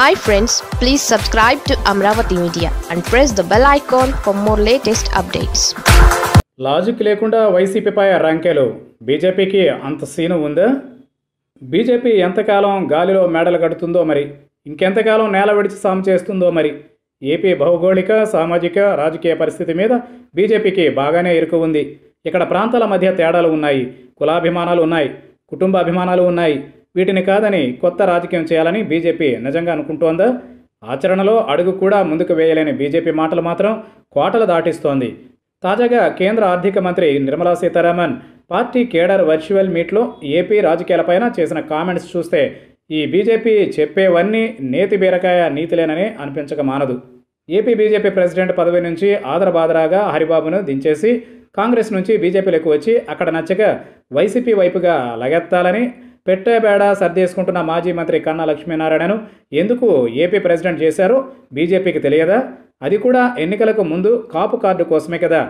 hi friends please subscribe to Amaravati media and press the bell icon for more latest updates logic లేకుండా వైసీపీపై ర్యాంకేలు బీజేపీకి అంత scene ఉందా BJP ఎంతకాలం గాలిలో మేడలు కడుతుందో మరి ఇంకెంతకాలం నేల విడిచి సాము చేస్తుందో మరి ఏపీ భౌగోళిక సామాజిక రాజకీయ పరిస్థితి మీద బీజేపీకి బాగానే ఇరుకు ఉంది ఇక్కడ ప్రాంతాల మధ్య తేడాలు ఉన్నాయి కులాభిమానాలు ఉన్నాయి కుటుంబాభిమానాలు ఉన్నాయి వీటిని కాదని కొత్త రాజకీయం చేయాలని బీజేపీ నిజంగా అనుకుంటోందా ఆచరణలో అడుగు కూడా ముందుకు వేయలేని బీజేపీ మాటలు మాత్రం కోటలు దాటిస్తోంది తాజాగా కేంద్ర ఆర్థిక మంత్రి Nirmala Sitharaman party cadre virtual మీట్లో ఏపీ రాజకీయాలపైన చేసిన కామెంట్స్ చూస్తే ఈ బీజేపీ చెప్పేవన్నీ నేతి బీరకాయ నీతిలేనని అనిపించక మానదు ఏపీ బీజేపీ ప్రెసిడెంట్ పదవి నుంచి ఆదరబాదరాగా హరిబాబును దించేసి కాంగ్రెస్ నుంచి బీజేపీలోకి వచ్చి అక్కడ నచ్చక వైసీపీ వైపుగా లగెత్తాలని పెట్టే బేడా సర్దేసుకుంటున్న మాజీ మంత్రి కన్నా లక్ష్మీనారాయణను ఎందుకు ఏపీ ప్రెసిడెంట్ చేశారో బీజేపీకి తెలియదా అది కూడా ఎన్నికలకు ముందు కాపు కార్డు కోసమే కదా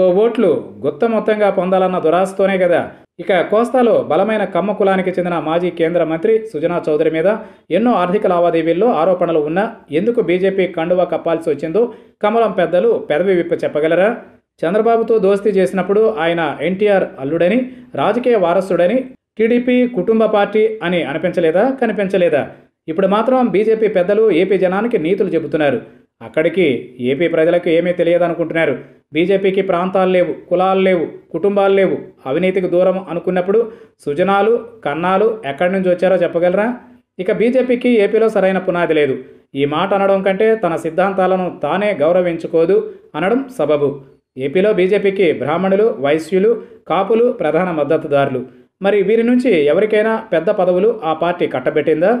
ఓ ఓట్లు గుత్త మొత్తంగా పొందాలన్న దురాశతోనే కదా ఇక కోస్తాలో బలమైన కమ్మ కులానికి చెందిన మాజీ కేంద్ర మంత్రి సుజనా చౌదరి మీద ఎన్నో ఆర్థిక లావాదేవీల్లో ఆరోపణలు ఉన్నా ఎందుకు బీజేపీ కండువా కప్పాల్సి వచ్చిందో కమలం పెద్దలు పెదవి విప్ప చెప్పగలరా చంద్రబాబుతో దోస్తీ చేసినప్పుడు ఆయన ఎన్టీఆర్ అల్లుడని రాజకీయ వారసుడని టీడీపీ కుటుంబ పార్టీ అని అనిపించలేదా కనిపించలేదా ఇప్పుడు మాత్రం బీజేపీ పెద్దలు ఏపీ జనానికి నీతులు చెబుతున్నారు అక్కడికి ఏపీ ప్రజలకు ఏమీ తెలియదనుకుంటున్నారు బీజేపీకి ప్రాంతాలు లేవు కులాలు లేవు కుటుంబాలు లేవు అవినీతికి దూరం అనుకున్నప్పుడు సుజనాలు కన్నాలు ఎక్కడి నుంచి వచ్చారో చెప్పగలరా ఇక బీజేపీకి ఏపీలో సరైన పునాది లేదు ఈ మాట అనడం కంటే తన సిద్ధాంతాలను తానే గౌరవించుకోదు అనడం సబబు ఏపీలో బీజేపీకి బ్రాహ్మణులు వైశ్యులు కాపులు ప్రధాన మద్దతుదారులు మరి వీరి నుంచి ఎవరికైనా పెద్ద పదవులు ఆ పార్టీ కట్టబెట్టిందా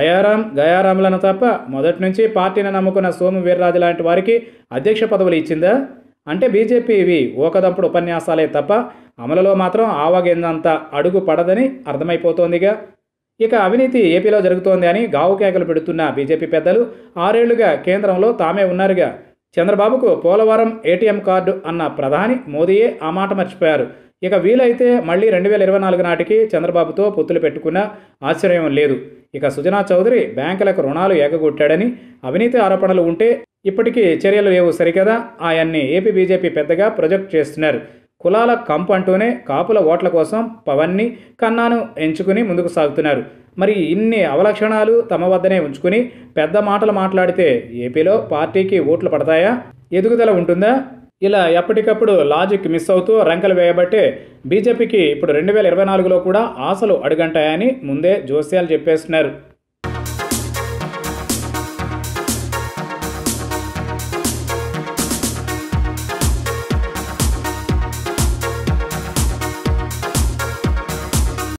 అయారాం గయారాములను తప్ప మొదటి నుంచి పార్టీని నమ్ముకున్న సోము వీర్రాజు లాంటి వారికి అధ్యక్ష పదవులు ఇచ్చిందా అంటే బీజేపీ ఇవి ఓకదంపుడు ఉపన్యాసాలే తప్ప అమలులో మాత్రం ఆవాగేందంత అడుగు పడదని అర్థమైపోతోందిగా ఇక అవినీతి ఏపీలో జరుగుతోంది అని గావు కేకలు పెడుతున్న బీజేపీ పెద్దలు ఆరేళ్లుగా కేంద్రంలో తామే ఉన్నారుగా చంద్రబాబుకు పోలవరం ఏటీఎం కార్డు అన్న ప్రధాని మోదీయే ఆ మాట మర్చిపోయారు ఇక వీలైతే మళ్ళీ రెండు వేల ఇరవై నాలుగు నాటికి చంద్రబాబుతో పొత్తులు పెట్టుకున్న ఆశ్చర్యం లేదు ఇక సుజనా చౌదరి బ్యాంకులకు రుణాలు ఏకగొట్టాడని అవినీతి ఆరోపణలు ఉంటే ఇప్పటికీ చర్యలు లేవు సరికదా ఆయన్ని ఏపీ బీజేపీ పెద్దగా ప్రొజెక్ట్ చేస్తున్నారు కులాల కంపు అంటూనే కాపుల ఓట్ల కోసం పవన్ని కన్నాను ఎంచుకుని ముందుకు సాగుతున్నారు మరి ఇన్ని అవలక్షణాలు తమ వద్దనే ఉంచుకుని పెద్ద మాటలు మాట్లాడితే ఏపీలో పార్టీకి ఓట్లు పడతాయా ఎదుగుదల ఉంటుందా ఇలా ఎప్పటికప్పుడు లాజిక్ మిస్ అవుతూ రంకలు వేయబట్టే బీజేపీకి ఇప్పుడు రెండు వేల ఇరవై నాలుగులో కూడా ఆశలు అడుగంటాయని ముందే జోస్యాలు చెప్పేస్తున్నారు